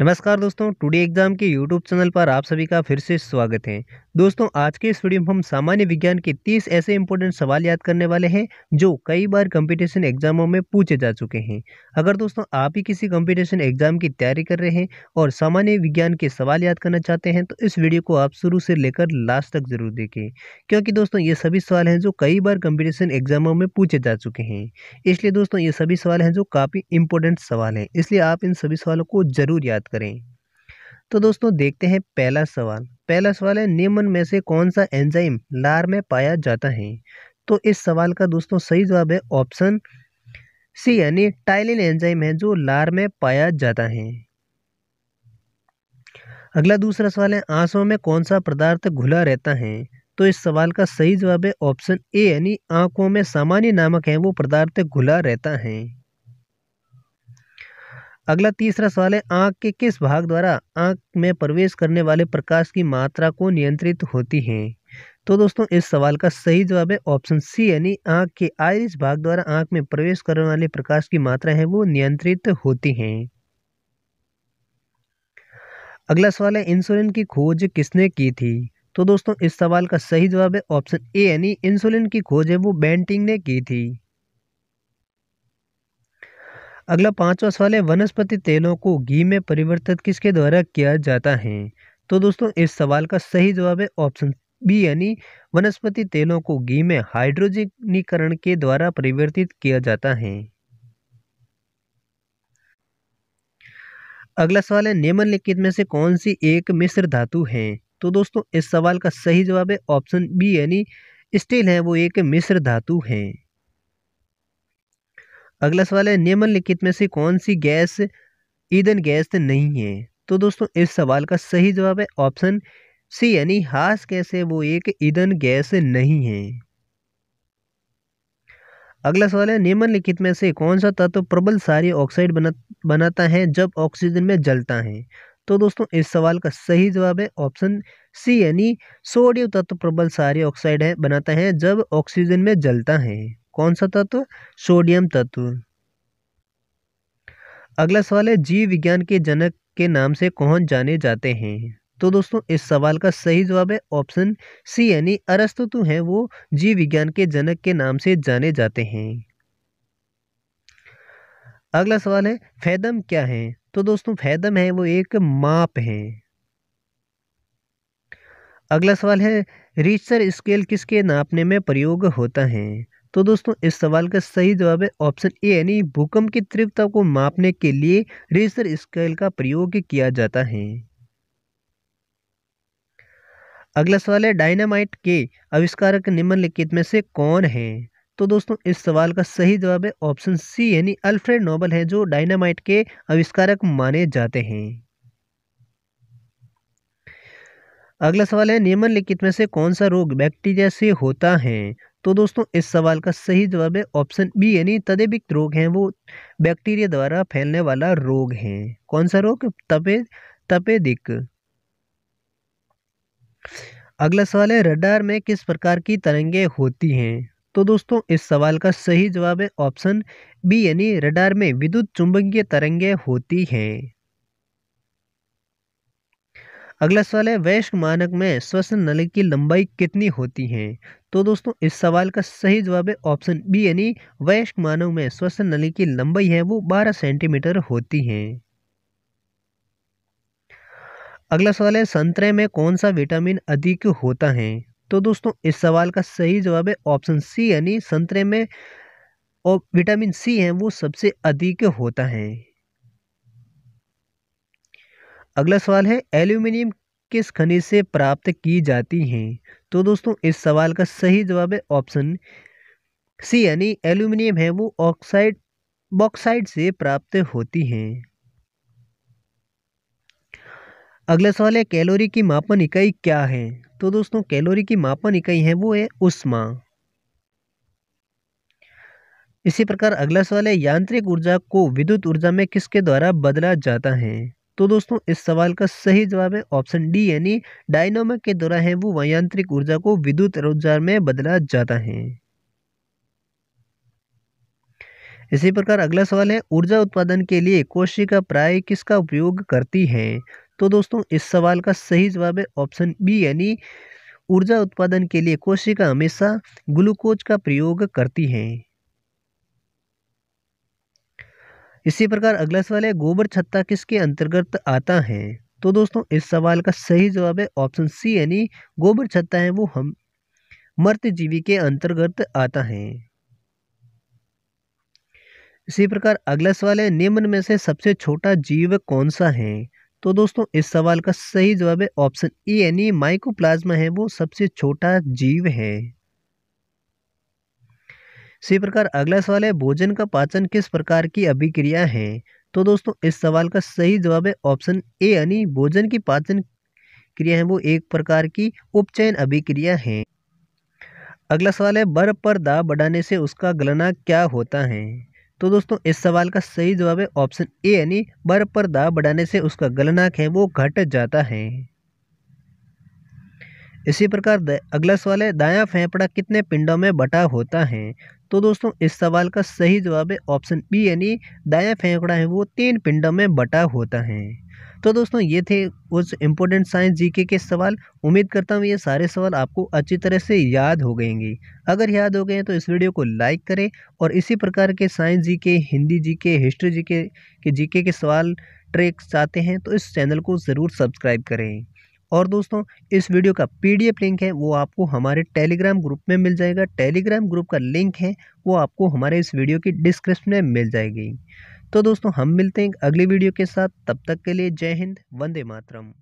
नमस्कार दोस्तों today exam के यूट्यूब चैनल पर आप सभी का फिर से स्वागत है दोस्तों आज के इस वीडियो में हम सामान्य विज्ञान के 30 ऐसे इंपॉर्टेंट सवाल याद करने वाले हैं जो कई बार कंपटीशन एग्जामों में पूछे जा चुके हैं अगर दोस्तों आप ही किसी कंपटीशन एग्जाम की तैयारी कर रहे हैं और सामान्य विज्ञान के सवाल याद करना चाहते हैं तो इस वीडियो को आप शुरू से लेकर लास्ट तक जरूर देखें क्योंकि दोस्तों ये सभी सवाल हैं जो कई बार कंपिटिशन एग्जामों में पूछे जा चुके हैं इसलिए दोस्तों ये सभी सवाल हैं जो काफ़ी इंपॉर्टेंट सवाल हैं इसलिए आप इन सभी सवालों को ज़रूर याद करें तो दोस्तों देखते हैं पहला सवाल पहला सवाल है निम्न में से कौन सा एंजाइम लार में पाया जाता है तो इस सवाल का दोस्तों सही जवाब है ऑप्शन सी यानी टाइलिन एंजाइम है जो लार में पाया जाता है अगला दूसरा सवाल है आंसुओं में कौन सा पदार्थ घुला रहता है तो इस सवाल का सही जवाब है ऑप्शन ए यानी आंखों में सामान्य नामक है वो पदार्थ घुला रहता है अगला तीसरा सवाल है आँख के किस भाग द्वारा आँख में प्रवेश करने वाले प्रकाश की मात्रा को नियंत्रित होती है तो दोस्तों इस सवाल का सही जवाब है ऑप्शन सी यानी आँख के आयरिस भाग द्वारा आँख में प्रवेश करने वाले प्रकाश की मात्रा है वो नियंत्रित होती हैं अगला सवाल है इंसुलिन की खोज किसने की थी तो दोस्तों इस सवाल का सही जवाब है ऑप्शन ए यानी इंसुलिन की खोज है वो बेंटिंग ने की थी अगला पांचवा सवाल है वनस्पति तेलों को घी में परिवर्तित किसके द्वारा किया जाता है तो दोस्तों इस सवाल का सही जवाब है ऑप्शन बी यानी वनस्पति तेलों को घी में हाइड्रोजनीकरण के द्वारा परिवर्तित किया जाता है अगला सवाल है निम्नलिखित में से कौन सी एक मिश्र धातु है तो दोस्तों इस सवाल का सही जवाब है ऑप्शन बी यानी स्टील है वो एक मिश्र धातु है अगला सवाल है निम्नलिखित में से कौन सी गैस ईंधन गैस तो नहीं है तो दोस्तों इस सवाल का सही जवाब है ऑप्शन सी यानी हास गैस है वो एक ईंधन गैस नहीं है अगला सवाल है निम्नलिखित में से कौन सा तत्व प्रबल सारी ऑक्साइड बना बनाता है जब ऑक्सीजन में जलता है तो दोस्तों इस सवाल का सही जवाब है ऑप्शन सी यानी सोडियम तत्व प्रबल सारी ऑक्साइड है बनाता है जब ऑक्सीजन में जलता है कौन सा तत्व सोडियम तत्व अगला सवाल है जीव विज्ञान के जनक के नाम से कौन जाने जाते हैं तो दोस्तों इस सवाल का सही जवाब है ऑप्शन सी यानी अरस्तु तो हैं वो जीव विज्ञान के जनक के नाम से जाने जाते हैं अगला सवाल है फैदम क्या है तो दोस्तों फैदम है वो एक माप है अगला सवाल है रिचर स्केल किसके नापने में प्रयोग होता है तो दोस्तों इस सवाल का सही जवाब है ऑप्शन ए यानी भूकंप की तीव्रता को मापने के लिए रेसर स्केल का प्रयोग किया जाता है अगला सवाल है डायनामाइट के आविष्कारक निम्नलिखित में से कौन है तो दोस्तों इस सवाल का सही जवाब है ऑप्शन सी यानी अल्फ्रेड नोबल है जो डायनामाइट के आविष्कारक माने जाते हैं अगला सवाल है निम्नलिखित में से कौन सा रोग बैक्टीरिया से होता है तो दोस्तों इस सवाल का सही जवाब है ऑप्शन बी यानी तदेबिक रोग हैं वो बैक्टीरिया द्वारा फैलने वाला रोग है कौन सा रोग तपे तपेदिक अगला सवाल है रडार में किस प्रकार की तरंगे होती हैं तो दोस्तों इस सवाल का सही जवाब है ऑप्शन बी यानी रडार में विद्युत चुंबकीय तरंगे होती हैं अगला सवाल है वैश्क मानक में श्वसन नली की लंबाई कितनी होती है तो दोस्तों इस सवाल का सही जवाब है ऑप्शन बी यानी वैश्क मानव में श्वसन नली की लंबाई है वो 12 सेंटीमीटर होती है अगला सवाल है संतरे में कौन सा विटामिन अधिक होता है तो दोस्तों इस सवाल का सही जवाब है ऑप्शन सी यानी संतरे में विटामिन सी है वो सबसे अधिक होता है अगला सवाल है एल्यूमिनियम किस खनिज से प्राप्त की जाती हैं तो दोस्तों इस सवाल का सही जवाब है ऑप्शन सी यानी एल्यूमिनियम है वो ऑक्साइड बॉक्साइड से प्राप्त होती हैं अगला सवाल है कैलोरी की मापन इकाई क्या है तो दोस्तों कैलोरी की मापन इकाई है वो है उष्मा इसी प्रकार अगला सवाल है यांत्रिक ऊर्जा को विद्युत ऊर्जा में किसके द्वारा बदला जाता है तो दोस्तों इस सवाल का सही जवाब है ऑप्शन डी यानी डायनोम के द्वारा है वो वायंत्रिक ऊर्जा को विद्युत ऊर्जा में बदला जाता है इसी प्रकार अगला सवाल है ऊर्जा उत्पादन के लिए कोशिका प्राय किसका उपयोग करती है तो दोस्तों इस सवाल का सही जवाब है ऑप्शन बी यानी ऊर्जा उत्पादन के लिए कोशिका हमेशा ग्लूकोज का प्रयोग करती हैं इसी प्रकार अगला सवाल है गोबर छत्ता किसके अंतर्गत आता है तो दोस्तों इस सवाल का सही जवाब है ऑप्शन सी यानी गोबर छत्ता है वो हम मर्त जीवी के अंतर्गत आता है इसी प्रकार अगला सवाल है निम्न में से सबसे छोटा जीव कौन सा है तो दोस्तों इस सवाल का सही जवाब है ऑप्शन ई यानी माइक्रोप्लाज्मा है वो सबसे छोटा जीव है इसी प्रकार अगला सवाल है भोजन का पाचन किस प्रकार की अभिक्रिया है तो दोस्तों इस सवाल का सही जवाब है ऑप्शन ए यानी भोजन की पाचन क्रिया है वो एक प्रकार की उपचयन अभिक्रिया है अगला सवाल है बर्फ पर दाब बढ़ाने से उसका गलना क्या होता है तो दोस्तों इस सवाल का सही जवाब है ऑप्शन ए यानी बर्फ पर दाब बढ़ाने से उसका गलनाक है वो घट जाता है इसी प्रकार अगला सवाल है दायां फेफड़ा कितने पिंडों में बटा होता है तो दोस्तों इस सवाल का सही जवाब है ऑप्शन बी यानी दाया फेंकड़ा है वो तीन पिंडों में बटा होता है तो दोस्तों ये थे उस इम्पोर्टेंट साइंस जीके के सवाल उम्मीद करता हूँ ये सारे सवाल आपको अच्छी तरह से याद हो गएंगे अगर याद हो गए तो इस वीडियो को लाइक करें और इसी प्रकार के science GK Hindi GK history GK के जीके के सवाल ट्रेक चाहते हैं तो इस चैनल को ज़रूर सब्सक्राइब करें और दोस्तों इस वीडियो का पीडीएफ लिंक है वो आपको हमारे टेलीग्राम ग्रुप में मिल जाएगा टेलीग्राम ग्रुप का लिंक है वो आपको हमारे इस वीडियो की डिस्क्रिप्शन में मिल जाएगी तो दोस्तों हम मिलते हैं अगली वीडियो के साथ तब तक के लिए जय हिंद वंदे मातरम